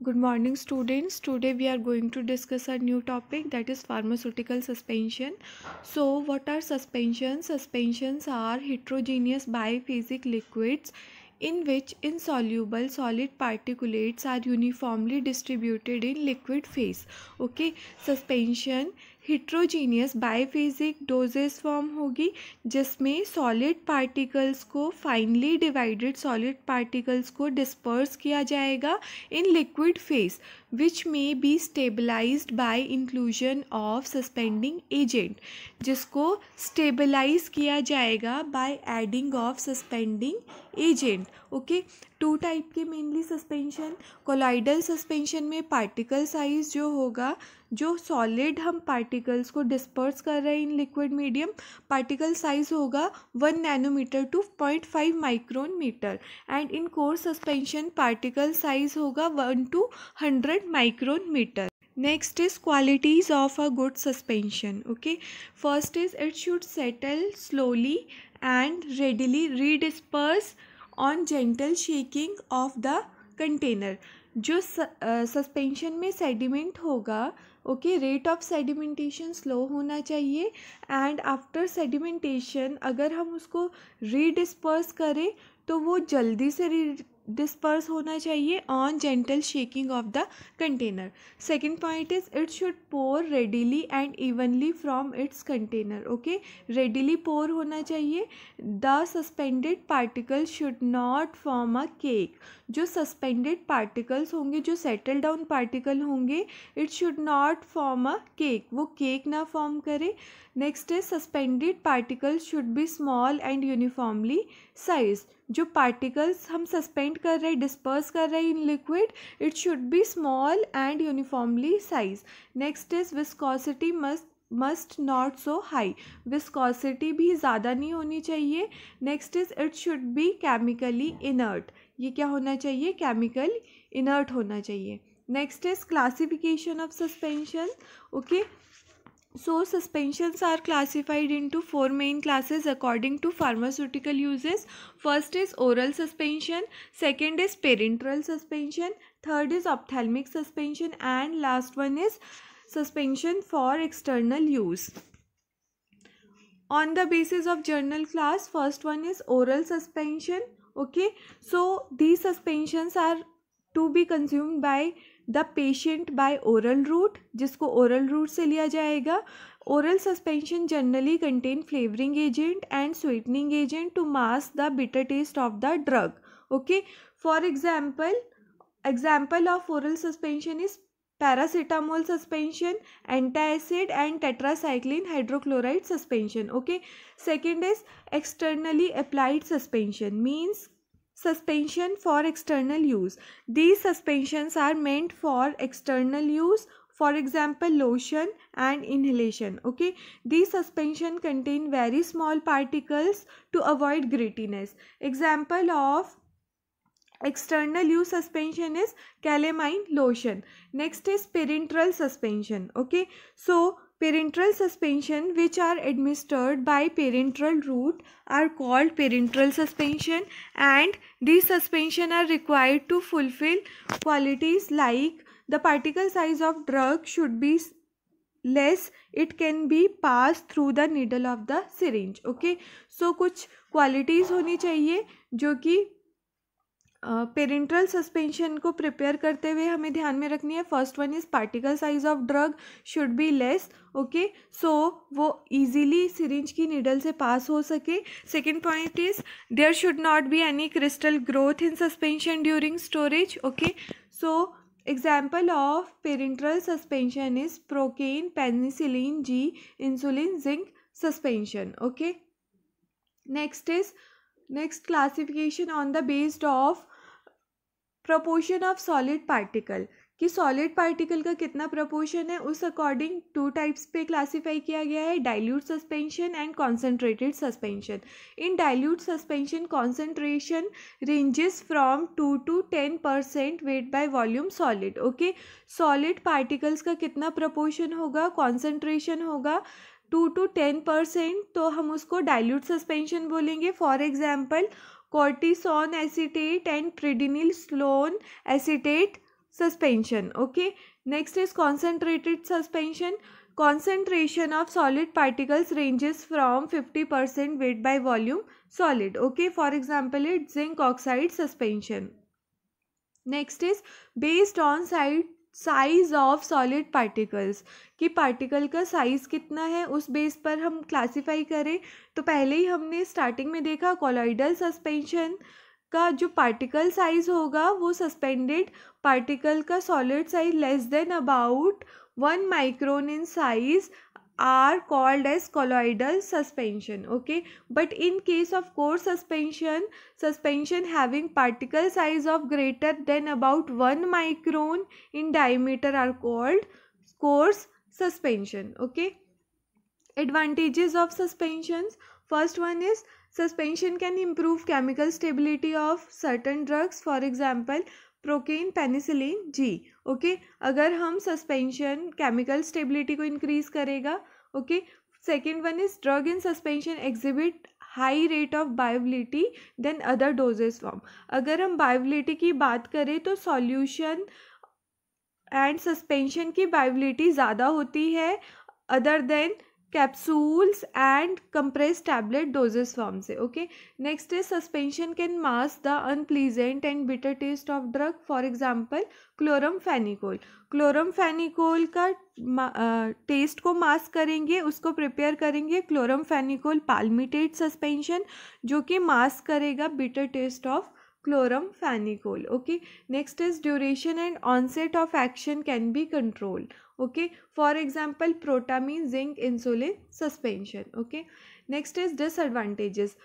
good morning students today we are going to discuss a new topic that is pharmaceutical suspension so what are suspensions suspensions are heterogeneous biphasic liquids in which insoluble solid particulates are uniformly distributed in liquid phase okay suspension heterogeneous biphasic dosage form होगी जिसमें solid particles को finely divided solid particles को disperse किया जाएगा in liquid phase which may be stabilized by inclusion of suspending agent जिसको stabilize किया जाएगा by adding of suspending agent okay two type के मेनली सस्पेंशन कोलाइडल सस्पेंशन में particle size जो होगा जो सॉलिड हम पार्टिकल्स को डिस्पर्स कर रहे हैं in liquid medium particle size होगा one nanometre to point five micron metre and in coarse suspension particle size होगा one to hundred micron metre next is qualities of a good suspension okay first is it should settle slowly and readily redisperse on gentle shaking of the container जो suspension uh, में sediment होगा okay rate of sedimentation slow होना चाहिए and after sedimentation अगर हम उसको रीडिस्पर्स करें तो वो जल्दी से डिस्पर्स होना चाहिए on gentle shaking of the container second point is it should pour readily and evenly from its container okay readily pour होना चाहिए the suspended particle should not form a cake जो सस्पेंडेड पार्टिकल्स होंगे जो settle down particle होंगे it should not form a cake वो cake ना form करे next is suspended particle should be small and uniformly size जो particles हम suspend कर रहे डिस्पर्स कर रहे हैं in liquid it should be small and uniformly size next is viscosity must must not so high viscosity भी ज़्यादा नहीं होनी चाहिए next is it should be chemically inert ये क्या होना चाहिए केमिकल इनर्ट होना चाहिए next is classification of suspension okay So suspensions are classified into four main classes according to pharmaceutical uses. First is oral suspension, second is parenteral suspension, third is ophthalmic suspension and last one is suspension for external use. On the basis of journal class, first one is oral suspension. Okay, so these suspensions are to be consumed by the patient by oral route जिसको oral route से लिया जाएगा oral suspension generally contain flavouring agent and sweetening agent to mask the bitter taste of the drug okay for example example of oral suspension is paracetamol suspension antacid and tetracycline hydrochloride suspension okay second is externally applied suspension means suspension for external use these suspensions are meant for external use for example lotion and inhalation okay these suspension contain very small particles to avoid grittiness example of external use suspension is calamine lotion next is parenteral suspension okay so Parenteral suspension which are administered by parenteral route are called parenteral suspension and these suspension are required to fulfill qualities like the particle size of drug should be less it can be passed through the needle of the syringe okay so कुछ qualities होनी चाहिए जो कि parenteral suspension को prepare करते हुए हमें ध्यान में रखनी है first one is particle size of drug should be less okay so वो इजीली सिरिंज की निडल से पास हो सके second point is there should not be any crystal growth in suspension during storage okay so example of parenteral suspension is procaine penicillin G insulin zinc suspension okay next is next classification on the based of proportion of solid particle कि solid particle का कितना proportion है उस according to types पे classify किया गया है dilute suspension and concentrated suspension in dilute suspension concentration ranges from two to ten percent weight by volume solid okay solid particles का कितना प्रपोर्शन होगा कॉन्सेंट्रेशन होगा टू टू टेन परसेंट तो हम उसको डाइल्यूट सस्पेंशन बोलेंगे for example cortisone acetate and prednisolone acetate suspension okay next is concentrated suspension concentration of solid particles ranges from fifty percent weight by volume solid okay for example it zinc oxide suspension next is based on side size of solid particles कि particle का size कितना है उस base पर हम classify करें तो पहले ही हमने स्टार्टिंग में देखा कोलाइडल सस्पेंशन का जो पार्टिकल साइज़ होगा वो सस्पेंडेड पार्टिकल का solid size less than about one micron in size are called as colloidal suspension okay but in case of core suspension suspension having particle size of greater than about 1 micron in diameter are called coarse suspension okay advantages of suspensions first one is suspension can improve chemical stability of certain drugs for example procaine penicillin G okay अगर हम suspension chemical stability को increase करेगा ओके second one is drug in suspension exhibit high rate of bioavailability than other dosage form अगर हम बायोबिलिटी की बात करें तो सॉल्यूशन एंड सस्पेंशन की बायोबिलिटी ज़्यादा होती है other than capsules and compress tablet dosage form से okay next is suspension can mask the unpleasant and bitter taste of drug for example chloramphenicol chloramphenicol का टेस्ट को mask करेंगे उसको prepare करेंगे क्लोरम फेनिकोल पालमिटेड सस्पेंशन जो कि mask करेगा bitter taste of chloramphenicol okay next is duration and onset of action can be controlled okay for example protamine zinc insulin suspension okay next is disadvantages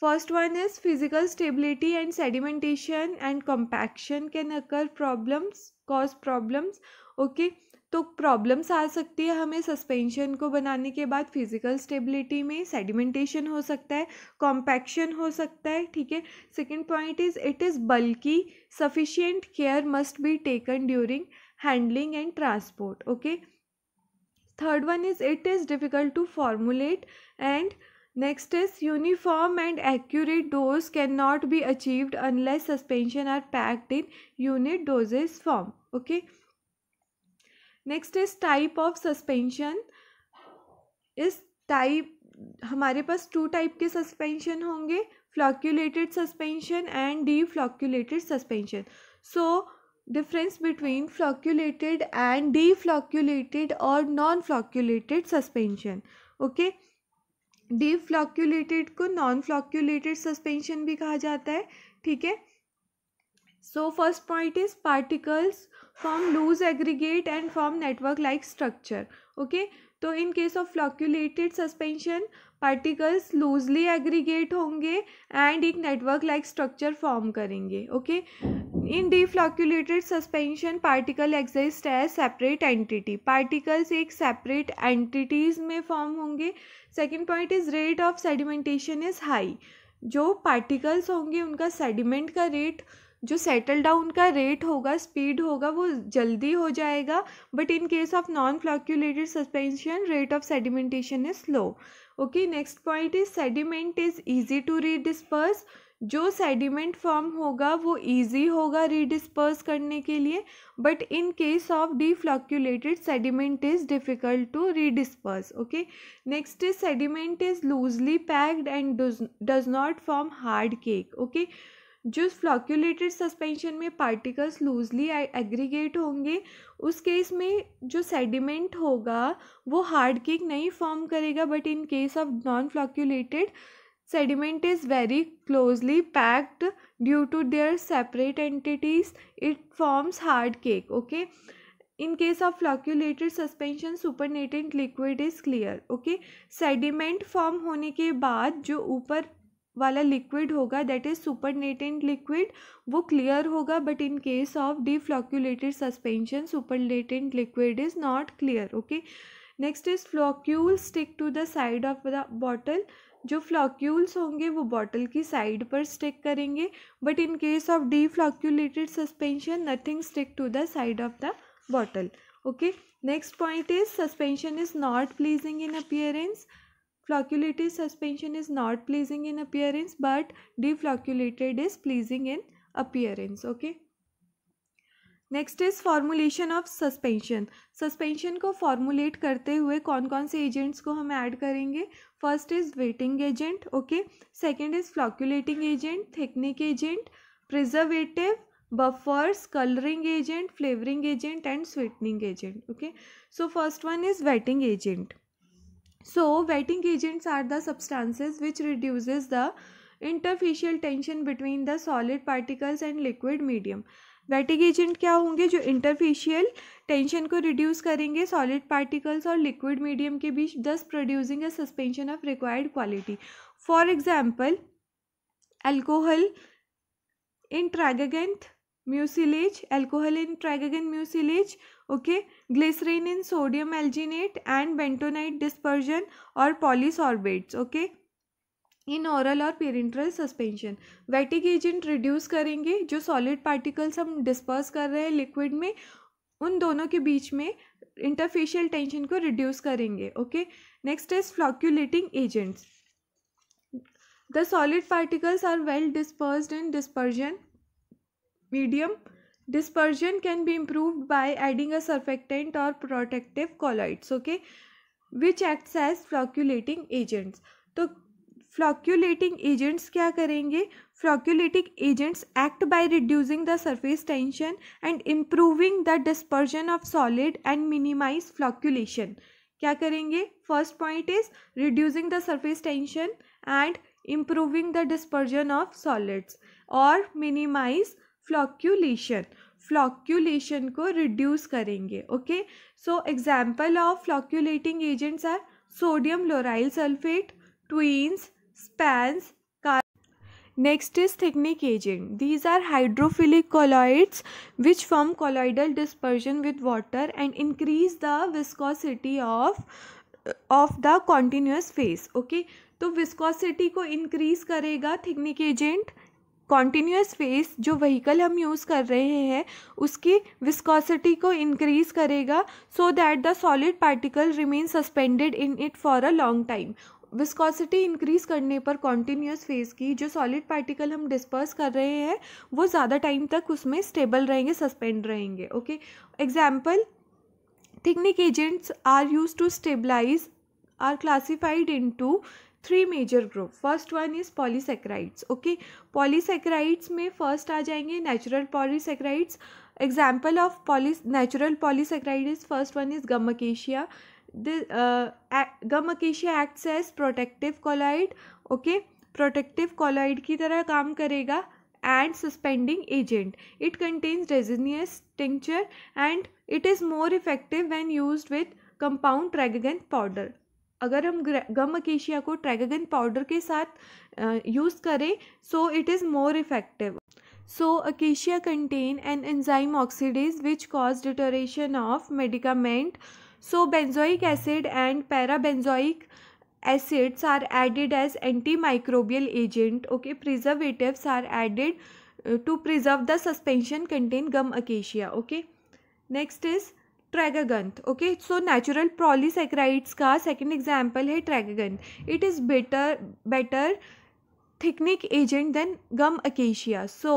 first one is physical stability and sedimentation and compaction can occur problems cause problems okay तो problems आ सकती है हमें suspension को बनाने के बाद physical stability में सेडिमेंटेशन हो सकता है कॉम्पैक्शन हो सकता है ठीक है second point is it is bulky sufficient care must be taken during handling and transport okay third one is it is difficult to formulate and next is uniform and accurate dose cannot be achieved unless suspension are packed in unit doses form okay Next is type of suspension. is type, हमारे पास two type के suspension होंगे flocculated suspension and deflocculated suspension so difference between flocculated and deflocculated or non-flocculated suspension okay deflocculated को non-flocculated suspension भी कहा जाता है ठीक है so first point is particles form loose aggregate and form network like structure okay तो in case of flocculated suspension particles loosely aggregate होंगे and एक नेटवर्क लाइक स्ट्रक्चर फॉर्म करेंगे okay in flocculated suspension particle exist as separate entity particles एक separate entities में form होंगे second point is rate of sedimentation is high जो particles होंगे उनका sediment का रेट जो सेटल डाउन का रेट होगा स्पीड होगा वो जल्दी हो जाएगा but in case of non flocculated suspension rate of sedimentation is slow okay next point is sediment is easy to redisperse जो सेडिमेंट फॉर्म होगा वो इजी होगा रीडिस्पर्स करने के लिए but in case of deflocculated sediment is difficult to redisperse okay next is sediment is loosely packed and does not form hard cake okay जो flocculated suspension में particles loosely aggregate होंगे उस केस में जो सेडिमेंट होगा वो हार्ड केक नहीं फॉर्म करेगा but in case of non flocculated sediment is very closely packed due to their separate entities it forms hard cake okay in case of flocculated suspension supernatant liquid is clear okay sediment form होने के बाद जो ऊपर वाला liquid होगा that is supernatant liquid वो clear होगा but in case of deflocculated suspension supernatant liquid is not clear okay next is floccule stick to the side of the bottle जो फ्लॉक्यूल्स होंगे वो बॉटल की साइड पर stick करेंगे but in case of deflocculated suspension nothing stick to the side of the bottle okay next point is suspension is not pleasing in appearance suspension is not not in appearance but deflocculated is pleasing in appearance. Okay next is formulation of suspension suspension को formulate करते हुए कौन कौन से agents को हम add करेंगे first is wetting agent okay second is flocculating agent thickening agent preservative buffers colouring agent flavouring agent and sweetening agent okay so first one is wetting agent so wetting agents are the substances which reduces the interfacial tension between the solid particles and liquid medium wetting agent क्या होंगे जो interfacial tension को reduce करेंगे solid particles और liquid medium के बीच thus producing a suspension of required quality for example alcohol in tragacanth mucilage alcohol in trigagen mucilage okay glycerine in sodium alginate and bentonite dispersion और polysorbates okay in oral और parenteral suspension wetting agent reduce करेंगे जो solid particles हम disperse कर रहे हैं liquid में उन दोनों के बीच में इंटरफेशियल टेंशन को रिड्यूस करेंगे okay next is flocculating agents the solid particles are well dispersed in dispersion medium. Dispersion can be improved by adding a surfactant or protective colloids, okay, which acts as flocculating agents. So, flocculating agents kya karenge? Flocculating agents act by reducing the surface tension and improving the dispersion of solid and minimize flocculation. क्या करेंगे? First point is reducing the surface tension and improving the dispersion of solids or minimize फ्लॉक्यूलेशन फ्लॉक्यूलेशन को reduce करेंगे okay so example of flocculating agents are sodium lauryl sulphate tweens spans car next is thickening agent these are hydrophilic colloids which form colloidal dispersion with water and increase the viscosity of of the continuous phase okay तो viscosity को increase करेगा thickening agent continuous phase जो vehicle हम use कर रहे हैं उसकी viscosity को इंक्रीज़ करेगा so that the solid particle remain suspended in it for a long time viscosity increase करने पर कॉन्टीन्यूस फेस की जो सॉलिड पार्टिकल हम डिस्पर्स कर रहे हैं वो ज़्यादा टाइम तक उसमें स्टेबल रहेंगे सस्पेंड रहेंगे okay example thickening agents are use to stabilize are classified into three major group first one is polysaccharides okay polysaccharides में फर्स्ट आ जाएंगे natural polysaccharides example of polys natural polysaccharide is first one is gum acacia gum acacia acts as protective colloid okay protective colloid की तरह काम करेगा and suspending agent it contains resinous tincture and it is more effective when use with compound tragacanth powder अगर हम गम acacia को ट्रैगगन powder के साथ use करें so it is more effective so acacia contain an enzyme oxidase which cause deterioration of medicament so benzoic acid and parabenzoic acids are added as antimicrobial agent okay preservative are added to preserve the suspension contain gum acacia okay next is tragacanth okay so natural polysaccharides का second example है tragacanth it is better better thickening agent than gum acacia so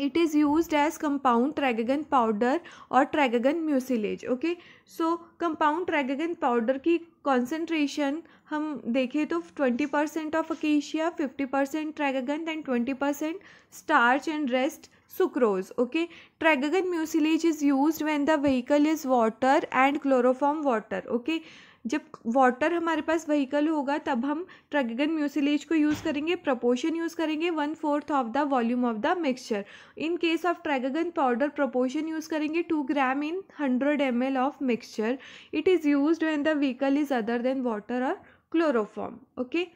it is use as compound tragacanth powder और tragacanth mucilage okay so compound tragacanth powder की concentration हम देखें तो twenty percent of acacia fifty percent tragacanth and twenty percent starch and rest sucrose okay tragagan mucilage is used when the vehicle is water and chloroform water okay जब water हमारे पास vehicle होगा तब हम tragacanth mucilage को use करेंगे proportion use करेंगे one fourth of the volume of the mixture in case of tragacanth powder proportion use करेंगे two gram in hundred M L of mixture it is use when the vehicle is other than water और chloroform okay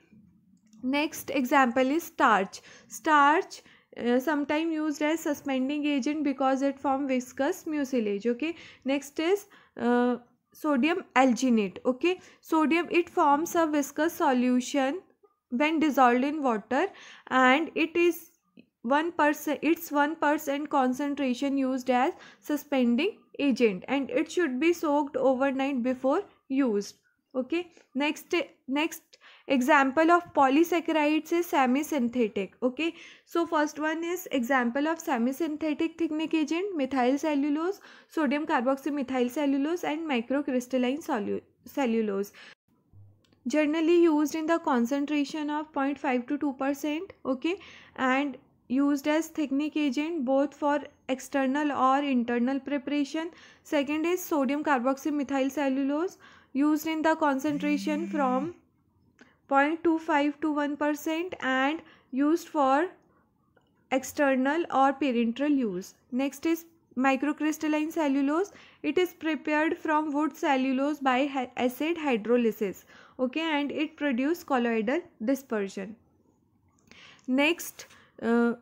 next example is starch starch Sometimes uh, sometime used as suspending agent because it form viscous mucilage okay next is uh, sodium alginate okay sodium it forms a viscous solution when dissolved in water and it is 1% its 1% concentration used as suspending agent and it should be soaked overnight before used okay next next example of polysaccharides is semi synthetic. okay so first one is example of semi synthetic thickening agent methyl cellulose sodium carboxymethyl cellulose and microcrystalline cellulose generally used in the concentration of 0.5 to 2 percent okay and used as thickening agent both for external or internal preparation second is sodium carboxymethyl cellulose used in the concentration from 0.25 to 1% and used for external or parenteral use. Next is microcrystalline cellulose. It is prepared from wood cellulose by acid hydrolysis. Okay, and it produces colloidal dispersion. Next uh,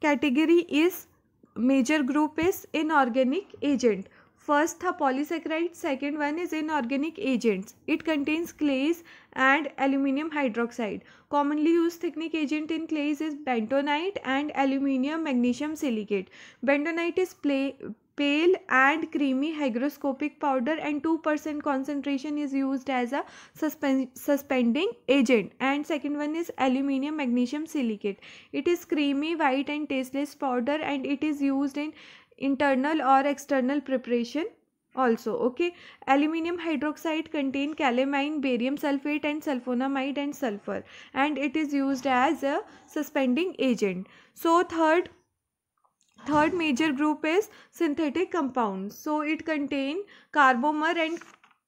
category is major group is inorganic agent. First the polysaccharide, second one is inorganic agents. It contains clays and aluminium hydroxide. Commonly used thickening agent in clays is bentonite and aluminium magnesium silicate. Bentonite is play, pale and creamy hygroscopic powder and 2% concentration is used as a suspend, suspending agent and second one is aluminium magnesium silicate it is creamy white and tasteless powder and it is used in internal or external preparation also okay aluminium hydroxide contain calamine barium sulfate and sulfonamide and sulfur and it is used as a suspending agent so third third major group is synthetic compounds so it contain carbomer and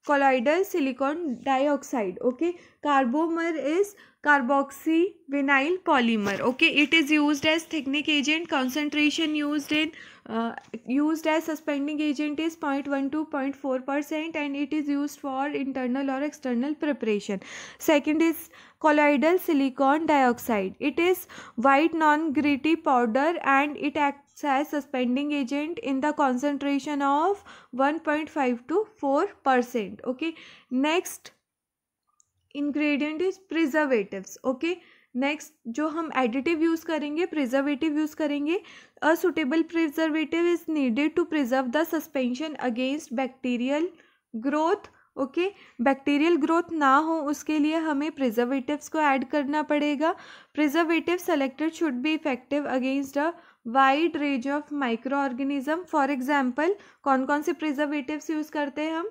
colloidal silicon dioxide okay carbomer is carboxy vinyl polymer okay it is used as thickening agent concentration used in uh, used as suspending agent is 0.1 0.4 percent and it is used for internal or external preparation second is colloidal silicon dioxide it is white non gritty powder and it acts as suspending agent in the concentration of 1.5 to 4 percent okay next ingredient is preservatives okay next जो हम additive use करेंगे preservative use करेंगे a suitable preservative is needed to preserve the suspension against bacterial growth okay bacterial growth ना हो उसके लिए हमें preservatives को ऐड करना पड़ेगा preservative selected should be effective against a wide range of microorganism for example कौन कौन से प्रिजर्वेटिव्स यूज़ करते हैं हम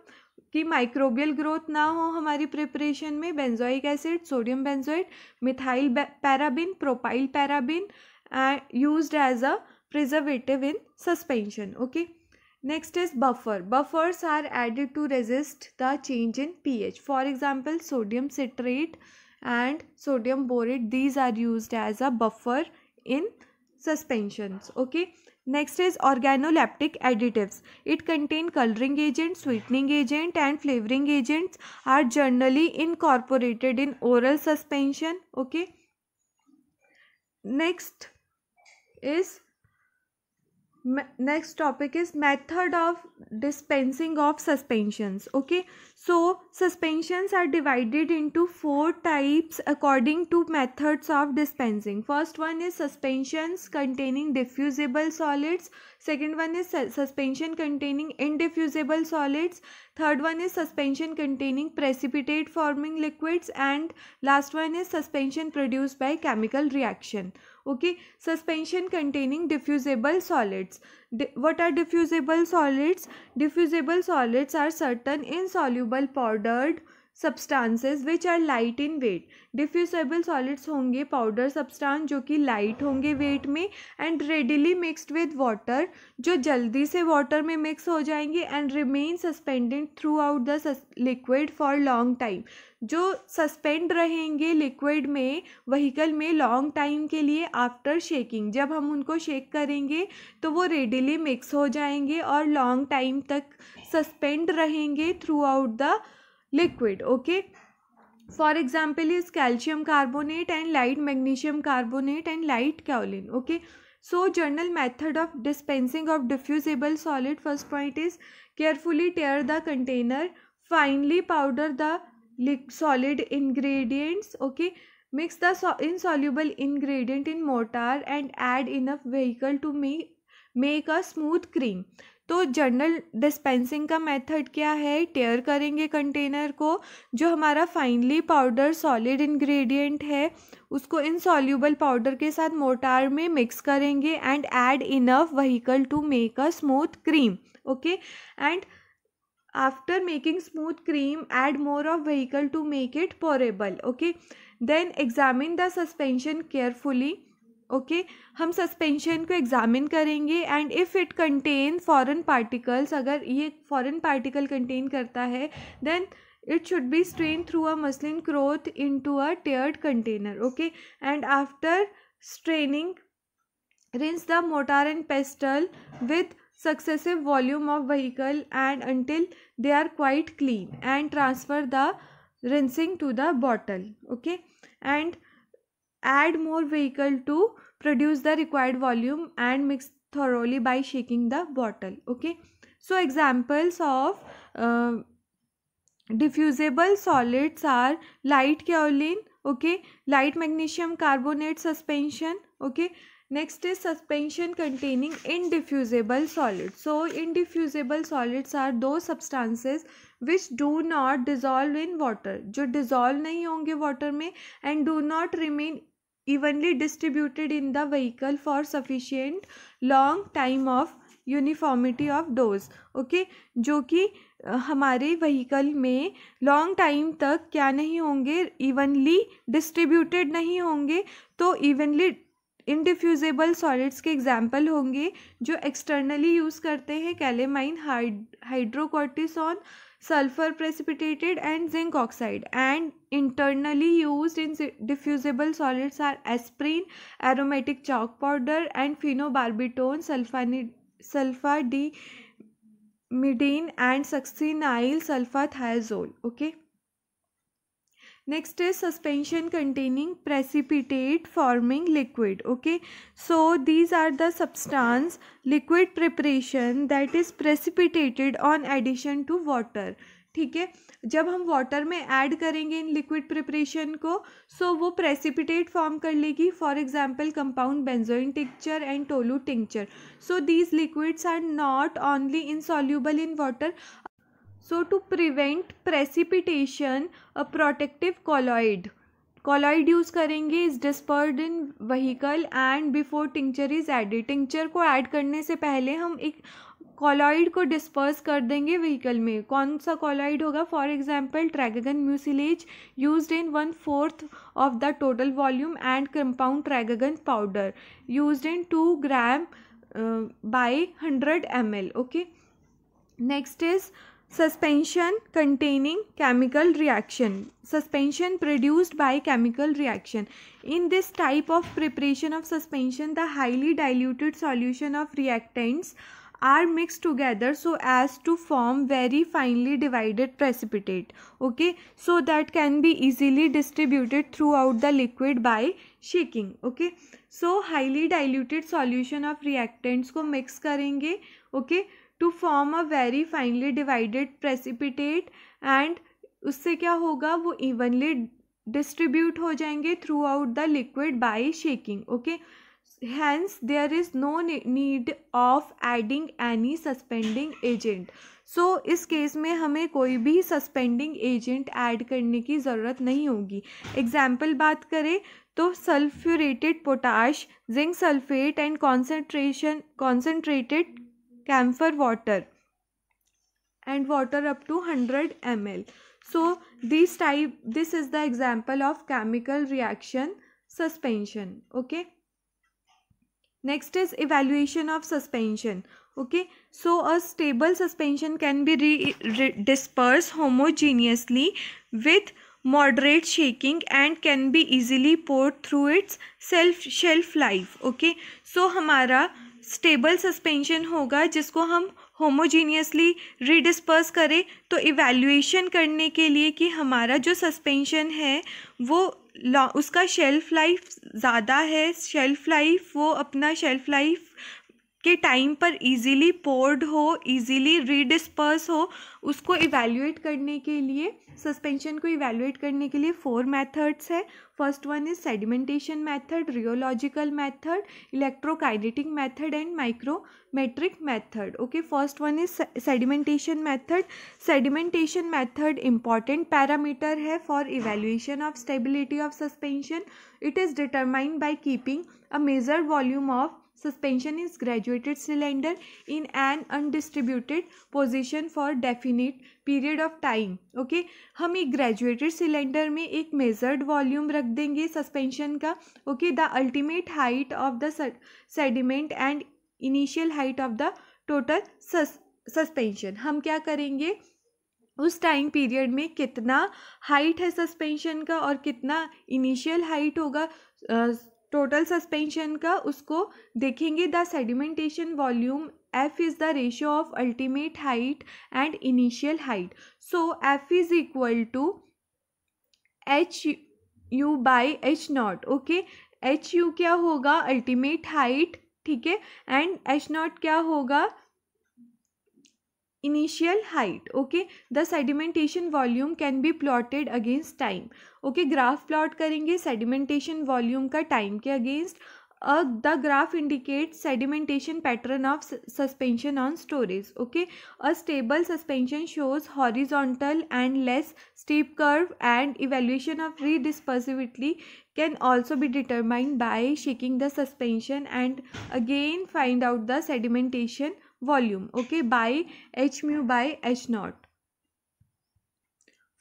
कि माइक्रोबियल ग्रोथ ना हो हमारी प्रिपरेशन में benzoic acid sodium benzoate methyl paraben propyl paraben use as a preservative in suspension okay next is buffer buffers are added to resist the change in P H for example sodium citrate and sodium borate these are use as a buffer in suspensions okay Next is organoleptic additives. It contain coloring agent, sweetening agent and flavoring agents are generally incorporated in oral suspension. Okay. Next is next topic is method of dispensing of suspensions okay so suspensions are divided into four types according to methods of dispensing first one is suspensions containing diffusible solids second one is suspension containing indiffusible solids third one is suspension containing precipitate forming liquids and last one is suspension produced by chemical reaction okay suspension containing diffusible solids Di what are diffusible solids diffusible solids are certain insoluble powdered substances which are light in weight diffusible solids होंगे powder substance जो कि light होंगे weight में and readily mixed with water जो जल्दी से water में mix हो जाएंगे and remain suspended throughout the liquid for long time जो सस्पेंड रहेंगे लिक्विड में वहीकल में लॉन्ग टाइम के लिए आफ्टर शेकिंग जब हम उनको शेक करेंगे तो वो रेडिली मिक्स हो जाएंगे और लॉन्ग टाइम तक सस्पेंड रहेंगे throughout the liquid okay for example is calcium carbonate and light magnesium carbonate and light kaolin okay so general method of dispensing of diffusible solid first point is carefully tear the container finely powder the solid ingredients okay mix the so insoluble ingredient in mortar and add enough vehicle to make make a smooth cream तो general dispensing का method क्या है टेयर करेंगे container को जो हमारा finally powder solid ingredient है उसको इन सॉल्यूबल पाउडर के साथ मोटार में मिक्स करेंगे and add enough vehicle to make a smooth cream okay and after making smooth cream add more of vehicle to make it pourable okay then examine the suspension carefully okay हम suspension को examine करेंगे and if it contain foreign particles अगर ये foreign particle contain करता है then it should be strain through a muslin cloth into a tared container okay and after straining rinse the mortar and pestle with successive volume of vehicle and until they are quite clean and transfer the rinsing to the bottle okay and add more vehicle to produce the required volume and mix thoroughly by shaking the bottle okay so examples of uh, diffusible solids are light kaolin okay light magnesium carbonate suspension okay next is suspension containing indiffusible solids so indiffusible solids are those substances which do not dissolve in water जो dissolve नहीं होंगे water में and do not remain evenly distributed in the vehicle for sufficient long time of uniformity of dose okay जो कि हमारे vehicle में long time तक क्या नहीं होंगे इवनली डिस्ट्रीब्यूटेड नहीं होंगे तो इवनली इनडिफ्यूजेबल सॉलिड्स के एग्जाम्पल होंगे जो एक्सटर्नली यूज़ करते हैं कैलेमाइन हाइड hydrocortisone sulfur precipitated and zinc oxide and internally used in diffusible solids are aspirin aromatic chalk powder and phenobarbitone sulfadimidine and succinyl sulfathiazole okay next is suspension containing precipitate forming liquid okay so these are the substance liquid preparation that is precipitated on addition to water ठीक है जब हम water में add करेंगे इन liquid preparation को so so वो precipitate form कर लेगी for example compound benzoin tincture and tolu tincture so these liquids are not only insoluble in water so to prevent precipitation a protective colloid colloid use करेंगे is dispersed in vehicle and before tincture is added tincture को add करने से पहले हम एक colloid को disperse कर देंगे व्हीकल में कौन सा कॉलॉइड होगा for example tragacanth mucilage use in one fourth of the total volume and compound tragacanth powder use in two gram by hundred M L okay next is suspension containing chemical reaction suspension produced by chemical reaction in this type of preparation of suspension the highly diluted solution of reactants are mixed together so as to form very finely divided precipitate okay so that can be easily distributed throughout the liquid by shaking okay so highly diluted solution of reactants को mix करेंगे okay to form a very finely divided precipitate and उससे क्या होगा वो evenly distribute हो जाएंगे throughout the liquid by shaking okay hence there is no need of adding any suspending agent so इस case में हमें कोई भी सस्पेंडिंग एजेंट ऐड करने की ज़रूरत नहीं होगी एग्जाम्पल बात करें तो sulphurated potash zinc sulphate and concentration concentrated camphor water and water up to 100 ml so this type this is the example of chemical reaction suspension okay next is evaluation of suspension okay so a stable suspension can be re, re dispersed homogeneously with moderate shaking and can be easily poured through its self shelf life okay so hamara stable suspension होगा जिसको हम homogeneously रिडिस्पर्स करें तो evaluation करने के लिए कि हमारा जो सस्पेंशन है वो उसका शेल्फ़ लाइफ ज़्यादा है शेल्फ़ लाइफ वो अपना शेल्फ़ लाइफ के टाइम पर इजीली पोर्ड हो इजीली रीडिस्पर्स हो उसको इवेल्यूएट करने के लिए सस्पेंशन को इवेल्यूएट करने के लिए फोर मेथड्स है first one is sedimentation method rheological method electrokinetic method and micromeritic method okay first one is sedimentation method sedimentation method important parameter है for evaluation of stability of suspension it is determined by keeping a measure volume of suspension is graduated cylinder in an undistributed position for definite period of time okay हम एक graduated cylinder में एक measured volume रख देंगे suspension का okay the ultimate height of the sediment and initial height of the total suspension हम क्या करेंगे उस टाइम पीरियड में कितना हाइट है सस्पेंशन का और कितना इनिशियल हाइट होगा टोटल सस्पेंशन का उसको देखेंगे the sedimentation volume F is the ratio of ultimate height and initial height so F is equal to H U by H nought okay H U क्या होगा ultimate height ठीक है and H not क्या होगा initial height okay the sedimentation volume can be plotted against time okay graph plot करेंगे sedimentation volume का time के against uh, the graph indicates sedimentation pattern of suspension on storage okay a stable suspension shows horizontal and less steep curve and evaluation of redispersivity can also be determined by shaking the suspension and again find out the sedimentation volume okay by h mu by h not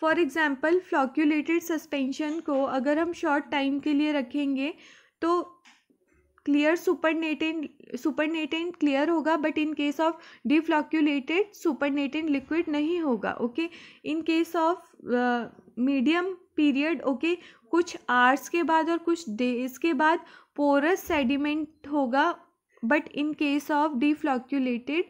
for example flocculated suspension को अगर हम short time के लिए रखेंगे तो clear supernatant supernatant clear होगा but in case of deflocculated supernatant liquid नहीं होगा okay in case of medium period okay कुछ आवर्स के बाद और कुछ डेज के बाद पोरस सेडिमेंट होगा but in case of deflocculated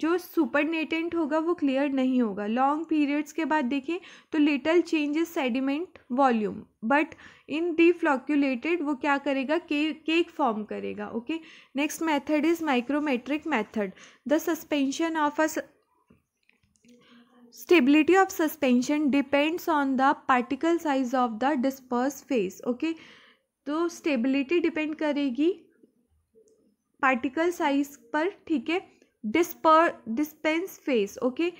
जो सुपरनेटेंट होगा वो क्लियर नहीं होगा लॉन्ग पीरियड्स के बाद देखें तो little changes sediment volume but in deflocculated वो क्या करेगा के, केक फॉर्म करेगा okay next method is micrometric method the suspension of a stability of suspension depends on the particle size of the disperse phase okay तो stability depend करेगी particle size पर ठीक है डिस्पर dispense phase okay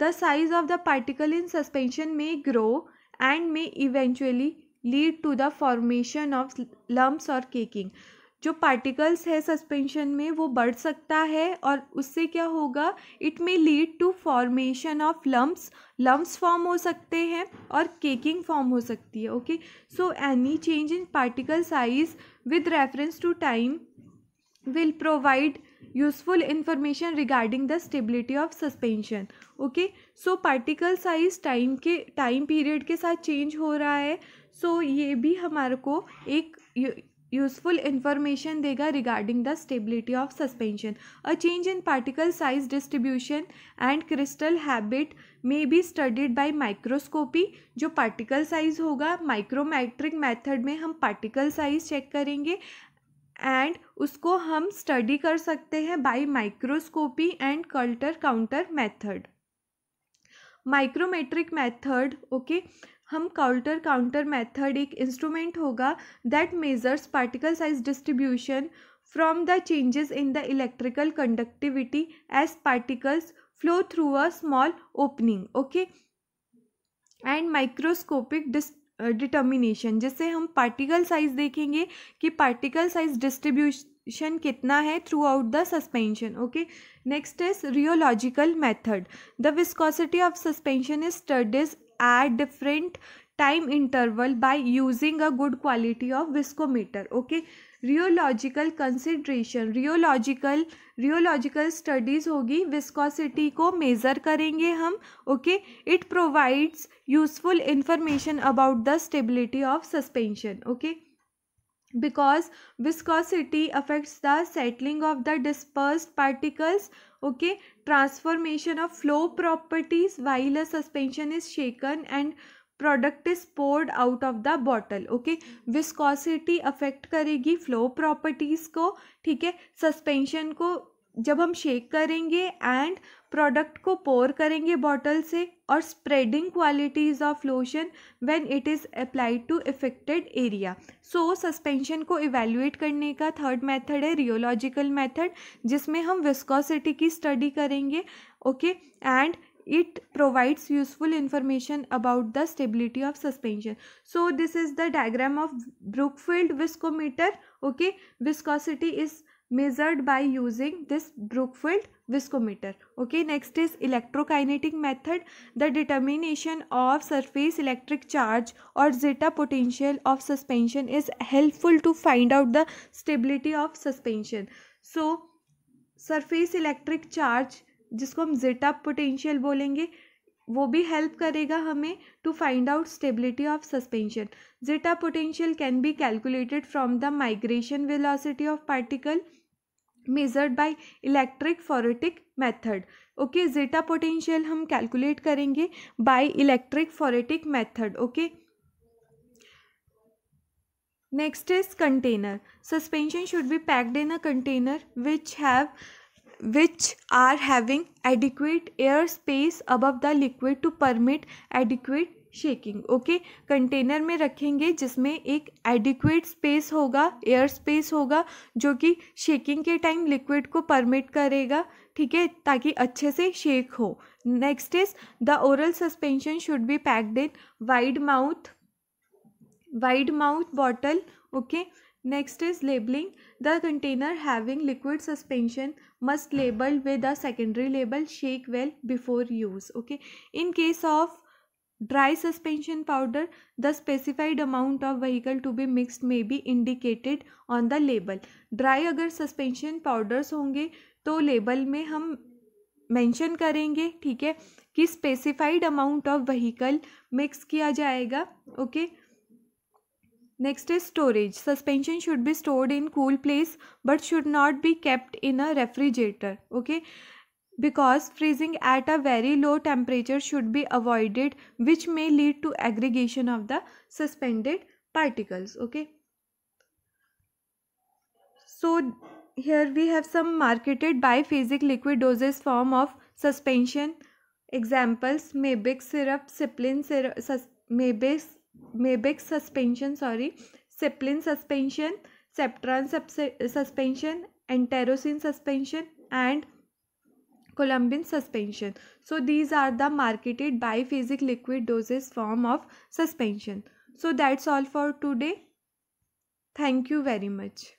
the size of the particle in suspension may grow and may eventually lead to the formation of lumps और caking जो particles है suspension में वो बढ़ सकता है और उससे क्या होगा it may lead to formation of lumps lumps form हो सकते हैं और केकिंग फॉर्म हो सकती है okay so any change in particle size with reference to time will provide useful information regarding the stability of suspension okay so particle size time के time period के साथ चेंज हो रहा है so ये भी हमारे को एक यूजफुल इंफॉर्मेशन देगा regarding the stability of suspension a change in particle size distribution and crystal habit may be studied by microscopy जो पार्टिकल साइज होगा माइक्रोमैट्रिक मैथड में हम पार्टिकल साइज चेक करेंगे एंड उसको हम स्टडी कर सकते हैं by microscopy and coulter counter method micrometric method okay हम काउंटर काउंटर मैथड एक इंस्ट्रूमेंट होगा that measures particle size distribution from the changes in the electrical conductivity as particles flow through a small opening okay and microscopic डिस्ट determination जिससे हम particle size देखेंगे कि particle size distribution कितना है throughout the suspension okay next is rheological method the viscosity of suspension is studies at different time interval by using a good quality of viscometer okay rheological consideration rheological rheological studies होगी viscosity को measure करेंगे हम okay it provides useful information about the stability of suspension okay because viscosity affects the settling of the disperse particles okay transformation of flow properties while a suspension is shaken and product is poured out of the bottle okay viscosity affect करेगी flow properties को ठीक है suspension को जब हम shake करेंगे and product को पोर करेंगे बॉटल से और spreading qualities of lotion when it is applied to affected area so suspension को इवेल्युएट करने का थर्ड मेथड है रियोलॉजिकल मेथड जिसमें हम विस्कोसिटी की स्टडी करेंगे okay and it provides useful information about the stability of suspension so this is the diagram of brookfield viscometer okay viscosity is measured by using this brookfield viscometer okay next is electrokinetic method the determination of surface electric charge or zeta potential of suspension is helpful to find out the stability of suspension so surface electric charge जिसको हम जेटा potential बोलेंगे वो भी help करेगा हमें to find out stability of suspension zeta potential can be calculated from the migration velocity of particle measured by electrophoretic method okay zeta potential हम calculate करेंगे by electrophoretic method okay next is container suspension should be packed in a container which have which are having adequate air space above the liquid to permit adequate shaking okay container में रखेंगे जिसमें एक adequate space होगा air space होगा जो कि shaking के time liquid को परमिट करेगा ठीक है ताकि अच्छे से शेक हो next is the oral suspension should be packed in wide mouth wide mouth bottle okay Next is labeling. The container having liquid suspension must label with a secondary label shake well before use. Okay. In case of dry suspension powder, the specified amount of vehicle to be mixed may be indicated on the label. Dry अगर suspension powders होंगे तो label में हम mention करेंगे ठीक है कि specified amount of vehicle mix किया जाएगा. Okay. Next is storage. Suspension should be stored in cool place but should not be kept in a refrigerator. Okay. Because freezing at a very low temperature should be avoided which may lead to aggregation of the suspended particles. Okay. So here we have some marketed biphasic liquid doses form of suspension. Examples Mabex syrup, Ciplin syrup, sus, Maybach suspension, sorry, Zeppelin suspension, Septran suspension, Enterocene suspension and Columbin suspension. So these are the marketed biphasic liquid doses form of suspension. So that's all for today. Thank you very much.